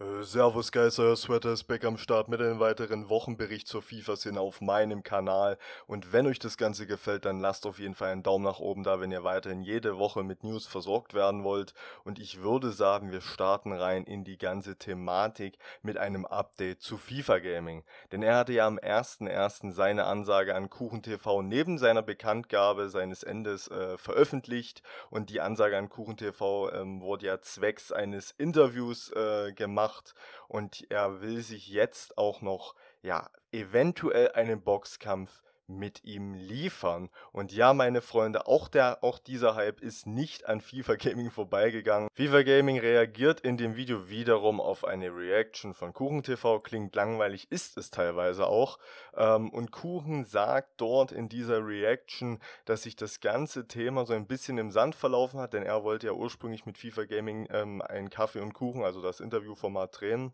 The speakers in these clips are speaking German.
Äh, servus Geister, Sweater ist back am Start mit einem weiteren Wochenbericht zur FIFA-Szene auf meinem Kanal. Und wenn euch das Ganze gefällt, dann lasst auf jeden Fall einen Daumen nach oben da, wenn ihr weiterhin jede Woche mit News versorgt werden wollt. Und ich würde sagen, wir starten rein in die ganze Thematik mit einem Update zu FIFA Gaming. Denn er hatte ja am 01.01. seine Ansage an KuchenTV neben seiner Bekanntgabe seines Endes äh, veröffentlicht. Und die Ansage an KuchenTV ähm, wurde ja zwecks eines Interviews äh, gemacht gemacht und er will sich jetzt auch noch, ja, eventuell einen Boxkampf mit ihm liefern. Und ja, meine Freunde, auch, der, auch dieser Hype ist nicht an FIFA Gaming vorbeigegangen. FIFA Gaming reagiert in dem Video wiederum auf eine Reaction von Kuchen TV. Klingt langweilig, ist es teilweise auch. Ähm, und Kuchen sagt dort in dieser Reaction, dass sich das ganze Thema so ein bisschen im Sand verlaufen hat, denn er wollte ja ursprünglich mit FIFA Gaming ähm, ein Kaffee und Kuchen, also das Interviewformat drehen.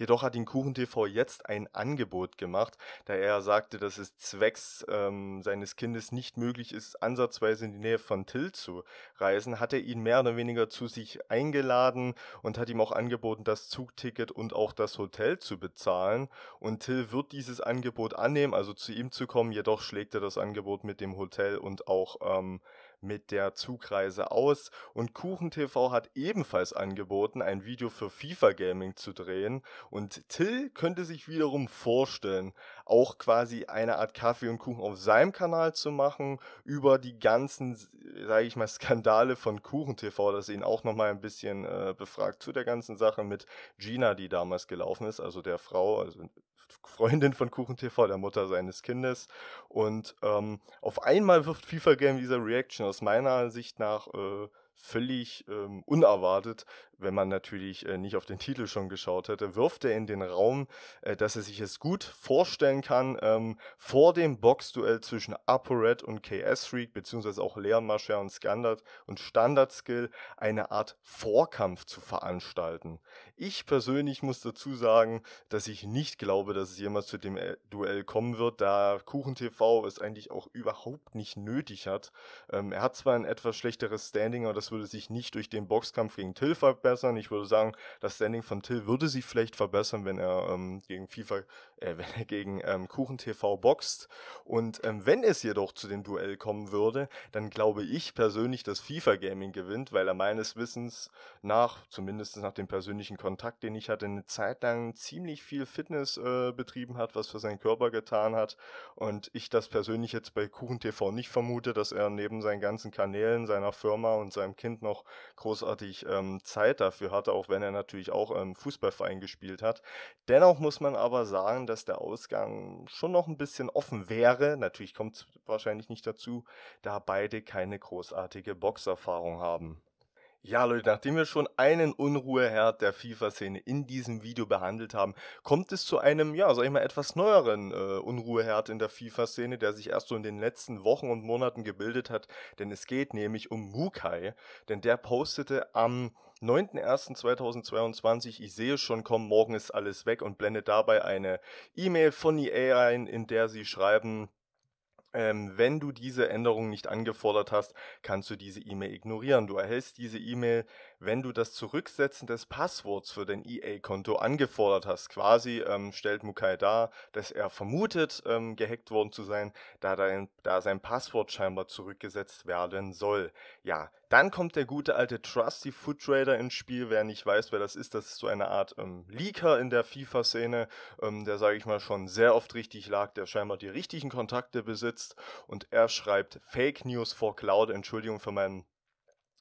Jedoch hat ihn Kuchen TV jetzt ein Angebot gemacht, da er sagte, dass es zwecks ähm, seines Kindes nicht möglich ist, ansatzweise in die Nähe von Till zu reisen, hat er ihn mehr oder weniger zu sich eingeladen und hat ihm auch angeboten, das Zugticket und auch das Hotel zu bezahlen. Und Till wird dieses Angebot annehmen, also zu ihm zu kommen, jedoch schlägt er das Angebot mit dem Hotel und auch ähm, mit der Zugreise aus. Und KuchenTV hat ebenfalls angeboten, ein Video für FIFA Gaming zu drehen. Und Till könnte sich wiederum vorstellen, auch quasi eine Art Kaffee und Kuchen auf seinem Kanal zu machen, über die ganzen, sage ich mal, Skandale von KuchenTV, dass ihn auch noch mal ein bisschen äh, befragt zu der ganzen Sache mit Gina, die damals gelaufen ist, also der Frau, also Freundin von KuchenTV, der Mutter seines Kindes. Und ähm, auf einmal wirft FIFA Game dieser Reaction aus meiner Sicht nach äh, völlig ähm, unerwartet, wenn man natürlich äh, nicht auf den Titel schon geschaut hätte, wirft er in den Raum, äh, dass er sich es gut vorstellen kann, ähm, vor dem Boxduell zwischen ApoRed und KS Freak, beziehungsweise auch Leon Mascher und Standard und Standard Skill, eine Art Vorkampf zu veranstalten. Ich persönlich muss dazu sagen, dass ich nicht glaube, dass es jemals zu dem äh, Duell kommen wird, da Kuchen TV es eigentlich auch überhaupt nicht nötig hat. Ähm, er hat zwar ein etwas schlechteres Standing, aber das würde sich nicht durch den Boxkampf gegen Till verbessern. Ich würde sagen, das Standing von Till würde sich vielleicht verbessern, wenn er ähm, gegen FIFA, äh, wenn er gegen ähm, Kuchen TV boxt. Und ähm, wenn es jedoch zu dem Duell kommen würde, dann glaube ich persönlich, dass FIFA Gaming gewinnt, weil er meines Wissens nach, zumindest nach dem persönlichen Kontakt, den ich hatte, eine Zeit lang ziemlich viel Fitness äh, betrieben hat, was für seinen Körper getan hat. Und ich das persönlich jetzt bei Kuchen TV nicht vermute, dass er neben seinen ganzen Kanälen, seiner Firma und seinem Kind noch großartig ähm, Zeit dafür hatte, auch wenn er natürlich auch im ähm, Fußballverein gespielt hat. Dennoch muss man aber sagen, dass der Ausgang schon noch ein bisschen offen wäre. Natürlich kommt es wahrscheinlich nicht dazu, da beide keine großartige Boxerfahrung haben. Ja, Leute, nachdem wir schon einen Unruheherd der FIFA-Szene in diesem Video behandelt haben, kommt es zu einem, ja, sag ich mal, etwas neueren äh, Unruheherd in der FIFA-Szene, der sich erst so in den letzten Wochen und Monaten gebildet hat, denn es geht nämlich um Mukai, denn der postete am 9.01.2022, ich sehe schon kommen, morgen ist alles weg und blendet dabei eine E-Mail von EA ein, in der sie schreiben, ähm, wenn du diese Änderung nicht angefordert hast, kannst du diese E-Mail ignorieren. Du erhältst diese E-Mail wenn du das Zurücksetzen des Passworts für dein EA-Konto angefordert hast. Quasi ähm, stellt Mukai dar, dass er vermutet, ähm, gehackt worden zu sein, da, dein, da sein Passwort scheinbar zurückgesetzt werden soll. Ja, dann kommt der gute alte Trusty Foot Trader ins Spiel. Wer nicht weiß, wer das ist, das ist so eine Art ähm, Leaker in der FIFA-Szene, ähm, der, sage ich mal, schon sehr oft richtig lag, der scheinbar die richtigen Kontakte besitzt. Und er schreibt Fake News for Cloud. Entschuldigung für meinen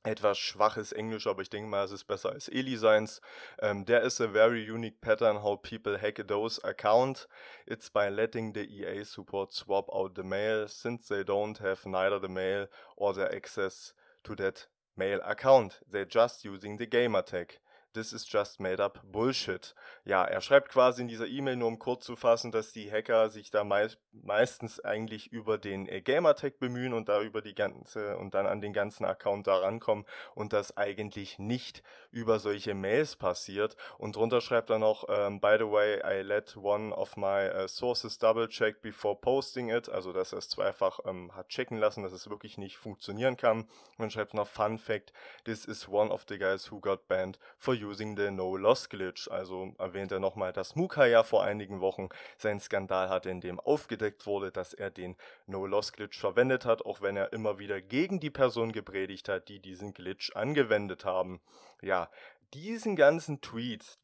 etwas schwaches Englisch, aber ich denke mal, es ist besser als Eli seins. Um, ähm, there is a very unique pattern how people hack a DOS account. It's by letting the EA support swap out the mail, since they don't have neither the mail or the access to that mail account. They're just using the gamer tag. This is just made up Bullshit. Ja, er schreibt quasi in dieser E-Mail, nur um kurz zu fassen, dass die Hacker sich da mei meistens eigentlich über den äh, Gamertag bemühen und da über die ganze und dann an den ganzen Account da rankommen und das eigentlich nicht über solche Mails passiert. Und drunter schreibt er noch, ähm, by the way, I let one of my uh, sources double check before posting it, also dass er es zweifach ähm, hat checken lassen, dass es wirklich nicht funktionieren kann. Und schreibt noch Fun Fact, this is one of the guys who got banned for you Using the No-Loss-Glitch. Also erwähnt er nochmal, dass Muka ja vor einigen Wochen seinen Skandal hatte, in dem aufgedeckt wurde, dass er den No-Loss-Glitch verwendet hat, auch wenn er immer wieder gegen die Person gepredigt hat, die diesen Glitch angewendet haben. Ja, diesen ganzen Tweet,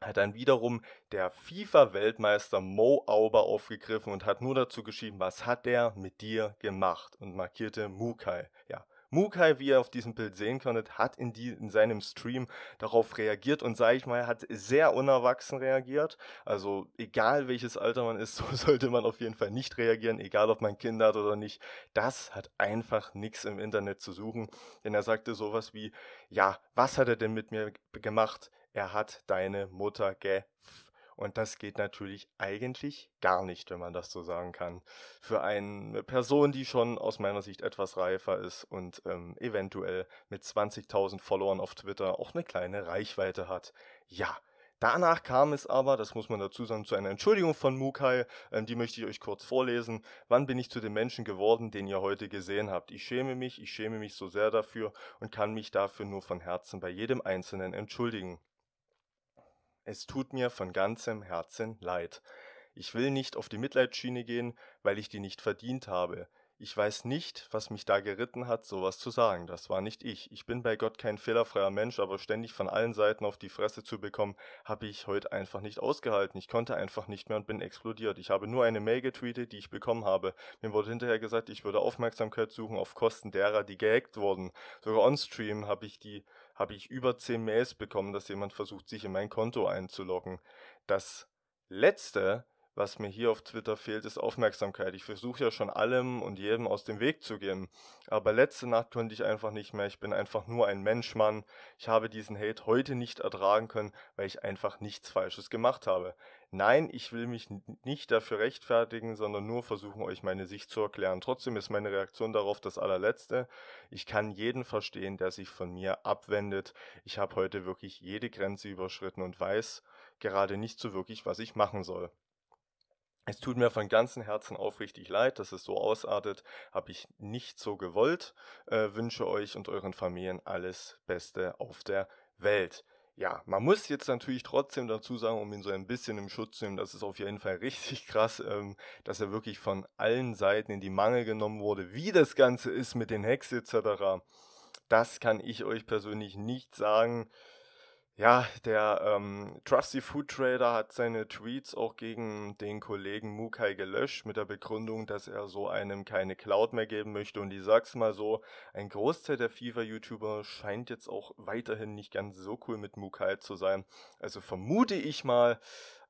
hat dann wiederum der FIFA-Weltmeister Mo Auber aufgegriffen und hat nur dazu geschrieben, was hat der mit dir gemacht und markierte Mukai. Ja, Mukai, wie ihr auf diesem Bild sehen könntet, hat in, die, in seinem Stream darauf reagiert und, sage ich mal, hat sehr unerwachsen reagiert. Also egal welches Alter man ist, so sollte man auf jeden Fall nicht reagieren, egal ob man Kinder hat oder nicht. Das hat einfach nichts im Internet zu suchen. Denn er sagte sowas wie, ja, was hat er denn mit mir gemacht? Er hat deine Mutter gef. Und das geht natürlich eigentlich gar nicht, wenn man das so sagen kann. Für eine Person, die schon aus meiner Sicht etwas reifer ist und ähm, eventuell mit 20.000 Followern auf Twitter auch eine kleine Reichweite hat. Ja, Danach kam es aber, das muss man dazu sagen, zu einer Entschuldigung von Mukai, ähm, die möchte ich euch kurz vorlesen. Wann bin ich zu dem Menschen geworden, den ihr heute gesehen habt? Ich schäme mich, ich schäme mich so sehr dafür und kann mich dafür nur von Herzen bei jedem Einzelnen entschuldigen. Es tut mir von ganzem Herzen leid. Ich will nicht auf die Mitleidschiene gehen, weil ich die nicht verdient habe. Ich weiß nicht, was mich da geritten hat, sowas zu sagen. Das war nicht ich. Ich bin bei Gott kein fehlerfreier Mensch, aber ständig von allen Seiten auf die Fresse zu bekommen, habe ich heute einfach nicht ausgehalten. Ich konnte einfach nicht mehr und bin explodiert. Ich habe nur eine Mail getweetet, die ich bekommen habe. Mir wurde hinterher gesagt, ich würde Aufmerksamkeit suchen auf Kosten derer, die gehackt wurden. Sogar on-stream habe ich die habe ich über 10 Mails bekommen, dass jemand versucht, sich in mein Konto einzuloggen. Das letzte was mir hier auf Twitter fehlt, ist Aufmerksamkeit. Ich versuche ja schon allem und jedem aus dem Weg zu gehen. Aber letzte Nacht konnte ich einfach nicht mehr. Ich bin einfach nur ein Menschmann. Ich habe diesen Hate heute nicht ertragen können, weil ich einfach nichts Falsches gemacht habe. Nein, ich will mich nicht dafür rechtfertigen, sondern nur versuchen, euch meine Sicht zu erklären. Trotzdem ist meine Reaktion darauf das allerletzte. Ich kann jeden verstehen, der sich von mir abwendet. Ich habe heute wirklich jede Grenze überschritten und weiß gerade nicht so wirklich, was ich machen soll. Es tut mir von ganzem Herzen aufrichtig leid, dass es so ausartet. Habe ich nicht so gewollt. Äh, wünsche euch und euren Familien alles Beste auf der Welt. Ja, man muss jetzt natürlich trotzdem dazu sagen, um ihn so ein bisschen im Schutz zu nehmen, das ist auf jeden Fall richtig krass, ähm, dass er wirklich von allen Seiten in die Mangel genommen wurde. Wie das Ganze ist mit den Hexen etc., das kann ich euch persönlich nicht sagen. Ja, der ähm, Trusty Food Trader hat seine Tweets auch gegen den Kollegen Mukai gelöscht mit der Begründung, dass er so einem keine Cloud mehr geben möchte. Und ich sag's mal so, ein Großteil der FIFA-YouTuber scheint jetzt auch weiterhin nicht ganz so cool mit Mukai zu sein. Also vermute ich mal,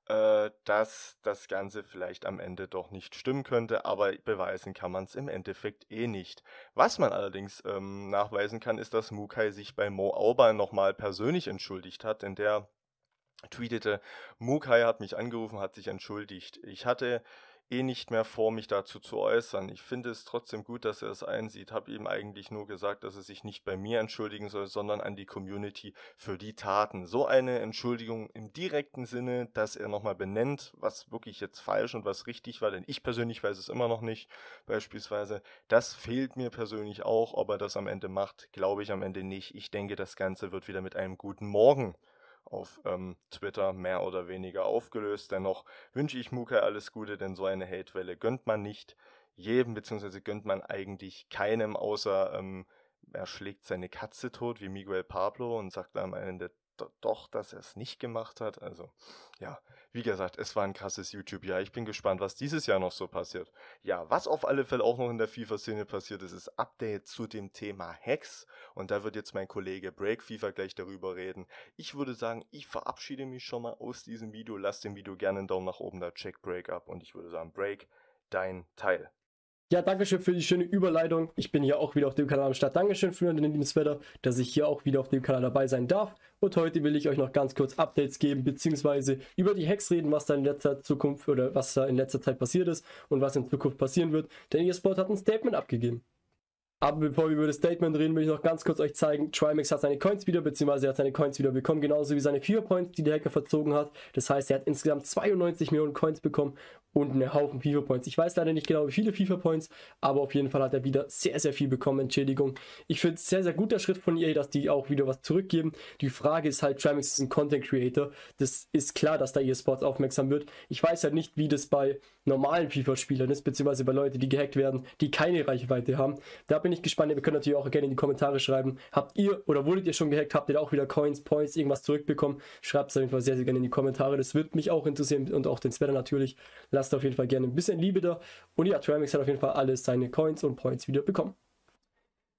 äh, dass das Ganze vielleicht am Ende doch nicht stimmen könnte, aber beweisen kann man es im Endeffekt eh nicht. Was man allerdings ähm, nachweisen kann, ist, dass Mukai sich bei Mo Auban nochmal persönlich entschuldigt hat, denn der tweetete, Mukai hat mich angerufen, hat sich entschuldigt. Ich hatte eh nicht mehr vor, mich dazu zu äußern. Ich finde es trotzdem gut, dass er es einsieht. Habe ihm eigentlich nur gesagt, dass er sich nicht bei mir entschuldigen soll, sondern an die Community für die Taten. So eine Entschuldigung im direkten Sinne, dass er nochmal benennt, was wirklich jetzt falsch und was richtig war, denn ich persönlich weiß es immer noch nicht, beispielsweise. Das fehlt mir persönlich auch. Ob er das am Ende macht, glaube ich am Ende nicht. Ich denke, das Ganze wird wieder mit einem guten Morgen auf ähm, Twitter mehr oder weniger aufgelöst. Dennoch wünsche ich Muka alles Gute, denn so eine Hatewelle gönnt man nicht jedem, beziehungsweise gönnt man eigentlich keinem, außer ähm, er schlägt seine Katze tot, wie Miguel Pablo, und sagt am Ende doch, dass er es nicht gemacht hat. Also, ja, wie gesagt, es war ein krasses YouTube-Jahr. Ich bin gespannt, was dieses Jahr noch so passiert. Ja, was auf alle Fälle auch noch in der FIFA-Szene passiert ist, ist Update zu dem Thema Hacks. Und da wird jetzt mein Kollege Break FIFA gleich darüber reden. Ich würde sagen, ich verabschiede mich schon mal aus diesem Video. Lass dem Video gerne einen Daumen nach oben da, check Break ab. Und ich würde sagen, Break, dein Teil. Ja, Dankeschön für die schöne Überleitung. Ich bin hier auch wieder auf dem Kanal am Start. Dankeschön für den liebes Wetter, dass ich hier auch wieder auf dem Kanal dabei sein darf. Und heute will ich euch noch ganz kurz Updates geben, beziehungsweise über die Hacks reden, was da in letzter Zukunft oder was da in letzter Zeit passiert ist und was in Zukunft passieren wird. Denn ihr eSport hat ein Statement abgegeben. Aber bevor wir über das Statement reden, will ich noch ganz kurz euch zeigen, Trimax hat seine Coins wieder, beziehungsweise er hat seine Coins wieder bekommen, genauso wie seine 4 Points, die der Hacker verzogen hat. Das heißt, er hat insgesamt 92 Millionen Coins bekommen und einen Haufen FIFA Points. Ich weiß leider nicht genau, wie viele FIFA Points, aber auf jeden Fall hat er wieder sehr, sehr viel bekommen. Entschädigung. Ich finde es sehr, sehr guter Schritt von EA, dass die auch wieder was zurückgeben. Die Frage ist halt, Trimix ist ein Content Creator. Das ist klar, dass da E-Sports aufmerksam wird. Ich weiß halt nicht, wie das bei normalen FIFA-Spielern ist, beziehungsweise bei Leuten, die gehackt werden, die keine Reichweite haben. Da bin ich gespannt. Ihr könnt natürlich auch gerne in die Kommentare schreiben. Habt ihr oder wurdet ihr schon gehackt? Habt ihr da auch wieder Coins, Points, irgendwas zurückbekommen? Schreibt es auf jeden Fall sehr, sehr gerne in die Kommentare. Das wird mich auch interessieren und auch den Sweater natürlich. Lasst lasst auf jeden Fall gerne ein bisschen Liebe da. Und ja, Tramix hat auf jeden Fall alles seine Coins und Points wieder bekommen.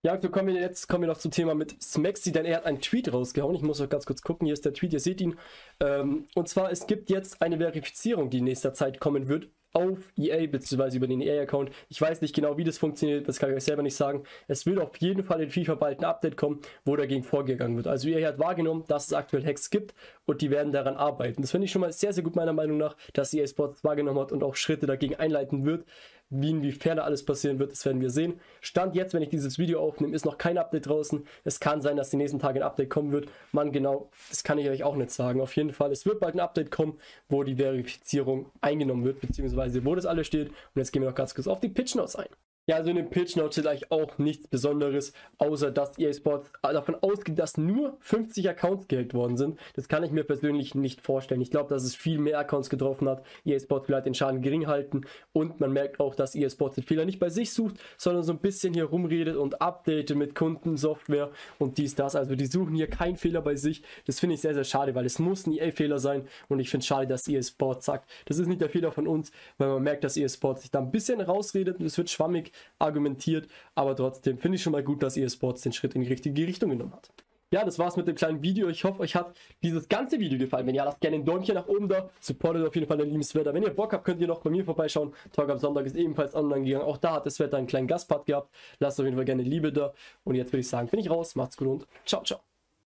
Ja, so kommen wir jetzt kommen wir noch zum Thema mit Smaxi, denn er hat einen Tweet rausgehauen. Ich muss auch ganz kurz gucken. Hier ist der Tweet, ihr seht ihn. Ähm, und zwar, es gibt jetzt eine Verifizierung, die in nächster Zeit kommen wird auf EA, bzw. über den EA-Account. Ich weiß nicht genau, wie das funktioniert, das kann ich euch selber nicht sagen. Es wird auf jeden Fall in FIFA bald ein Update kommen, wo dagegen vorgegangen wird. Also EA hat wahrgenommen, dass es aktuell Hacks gibt und die werden daran arbeiten. Das finde ich schon mal sehr, sehr gut meiner Meinung nach, dass EA Sports wahrgenommen hat und auch Schritte dagegen einleiten wird. Wie inwiefern alles passieren wird, das werden wir sehen. Stand jetzt, wenn ich dieses Video aufnehme, ist noch kein Update draußen. Es kann sein, dass die nächsten Tage ein Update kommen wird. Mann, genau, das kann ich euch auch nicht sagen. Auf jeden Fall, es wird bald ein Update kommen, wo die Verifizierung eingenommen wird, beziehungsweise wo das alles steht. Und jetzt gehen wir noch ganz kurz auf die Pitch Notes ein. Ja, so also eine Pitch Note steht eigentlich auch nichts Besonderes, außer dass EA Sports davon ausgeht, dass nur 50 Accounts gehackt worden sind. Das kann ich mir persönlich nicht vorstellen. Ich glaube, dass es viel mehr Accounts getroffen hat. EA Sports vielleicht halt den Schaden gering halten und man merkt auch, dass EA Sports den Fehler nicht bei sich sucht, sondern so ein bisschen hier rumredet und updatet mit Kundensoftware und dies, das. Also die suchen hier keinen Fehler bei sich. Das finde ich sehr, sehr schade, weil es muss ein EA-Fehler sein und ich finde es schade, dass EA Sports sagt, das ist nicht der Fehler von uns, weil man merkt, dass EA Sports sich da ein bisschen rausredet und es wird schwammig argumentiert, aber trotzdem finde ich schon mal gut, dass ihr Sports den Schritt in die richtige Richtung genommen hat. Ja, das war's mit dem kleinen Video. Ich hoffe, euch hat dieses ganze Video gefallen. Wenn ja, lasst gerne ein Däumchen nach oben da. Supportet auf jeden Fall den lieben Wetter. Wenn ihr Bock habt, könnt ihr noch bei mir vorbeischauen. Talk am Sonntag ist ebenfalls online gegangen. Auch da hat das Wetter einen kleinen Gastpart gehabt. Lasst auf jeden Fall gerne Liebe da. Und jetzt würde ich sagen, bin ich raus. Macht's gut und ciao, ciao.